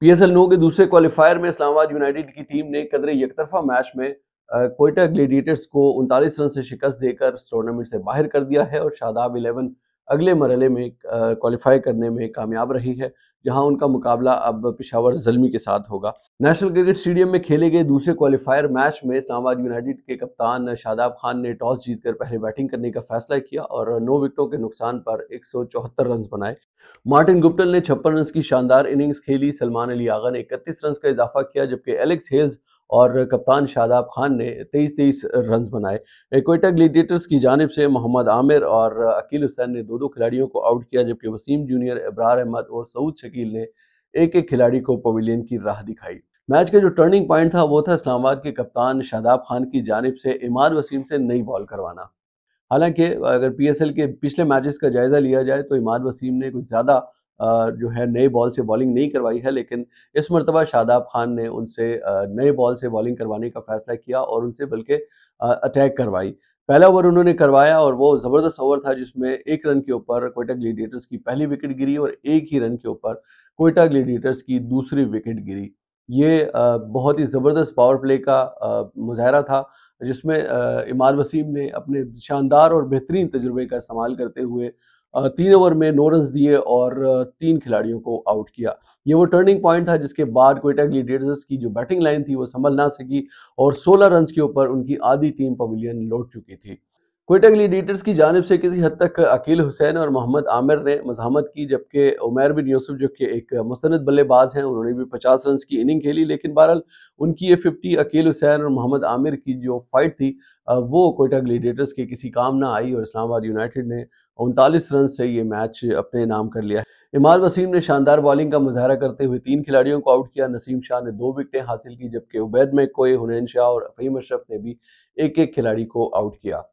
PSL no के दूसरे qualifier में इस्लामाबाद यूनाइटेड की टीम ने कदर यकतरफा मैच में कोयटा ग्लेडिएटर्स को उनतालीस रन से शिकस्त देकर टूर्नामेंट से बाहर कर दिया है और शादाब इलेवन अगले मरहले में क्वालिफाई करने में कामयाब रही है जहां उनका मुकाबला अब पिशावर जलमी के साथ होगा नेशनल क्रिकेट स्टेडियम में खेले गए दूसरे क्वालिफायर मैच में इस्लामाबाद यूनाइटेड के कप्तान शादाब खान ने टॉस जीतकर पहले बैटिंग करने का फैसला किया और नौ विकेटों के नुकसान पर एक रन बनाए मार्टिन गुप्टल ने छप्पन रन की शानदार इनिंग्स खेली सलमान अली आगा ने इकतीस रन का इजाफा किया जबकि एलेक्स हेल्स और कप्तान शादाब खान ने तेईस तेईस रन बनाए कोयटा ग्लीडिएटर्स की जानब से मोहम्मद आमिर और अकील हुसैन ने दो दो खिलाड़ियों को आउट किया जबकि वसीम जूनियर इब्रार अहमद और सऊद शकील ने एक एक खिलाड़ी को पवेलियन की राह दिखाई मैच का जो टर्निंग पॉइंट था वो था इस्लामाबाद के कप्तान शादाब खान की जानब से इमाद वसीम से नई बॉल करवाना हालांकि अगर पीएसएल के पिछले मैचेस का जायज़ा लिया जाए तो इमाद वसीम ने कुछ ज़्यादा जो है नए बॉल से बॉलिंग नहीं करवाई है लेकिन इस मरतबा शादाब खान ने उनसे नए बॉल से बॉलिंग करवाने का फैसला किया और उनसे बल्कि अटैक करवाई पहला ओवर उन्होंने करवाया और वो ज़बरदस्त ओवर था जिसमें एक रन के ऊपर कोयटा ग्लीडिएटर्स की पहली विकेट गिरी और एक ही रन के ऊपर कोयटा ग्लीडिएटर्स की दूसरी विकेट गिरी ये बहुत ही ज़बरदस्त पावर प्ले का मुजाहरा था जिसमें इमाद वसीम ने अपने शानदार और बेहतरीन तजुर्बे का इस्तेमाल करते हुए तीन ओवर में नो रन दिए और तीन खिलाड़ियों को आउट किया ये वो टर्निंग पॉइंट था जिसके बाद कोयटा ग्लीडिएटर्स की जो बैटिंग लाइन थी वो संभल ना सकी और 16 रन के ऊपर उनकी आधी टीम पवेलियन लौट चुकी थी कोयटा के लीडर्स की जानब से किसी हद तक अकील हुसैन और मोहम्मद आमिर ने मजामत की जबकि उमैर बिन यूसुफ जो कि एक मुस्ंद बल्लेबाज हैं उन्होंने भी पचास रन की इनिंग खेली लेकिन बहरहाल उनकी ये फिफ्टी अकील हुसैन और मोहम्मद आमिर की जो फाइट थी वो कोयटा लीडर्स के किसी काम ना आई और इस्लामाबाद यूनाइटेड ने उनतालीस रन से ये मैच अपने नाम कर लिया इमाल वसीम ने शानदार बॉलिंग का मुजाहरा करते हुए तीन खिलाड़ियों को आउट किया नसीम शाह ने दो विकटें हासिल की जबकि उबैद में कोई हुनैन शाह और अफीम अशरफ ने भी एक एक खिलाड़ी को आउट किया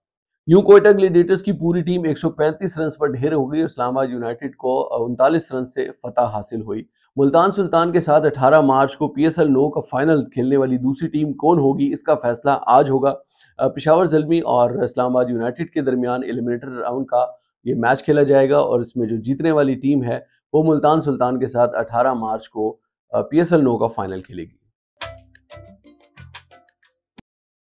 यूं कोयटा ग्लेडिएटर्स की पूरी टीम 135 रन पर ढेर हो गई और इस्लामाबाद यूनाइटेड को उनतालीस रन से फतह हासिल हुई मुल्तान सुल्तान के साथ 18 मार्च को पी एस एल नौ का फाइनल खेलने वाली दूसरी टीम कौन होगी इसका फैसला आज होगा पिशावर जलमी और इस्लामाबाद यूनाइटेड के दरमियान एलिमिनेटर राउंड का ये मैच खेला जाएगा और इसमें जो जीतने वाली टीम है वो मुल्तान सुल्तान के साथ अठारह मार्च को पी एस एल नौ का फाइनल खेलेगी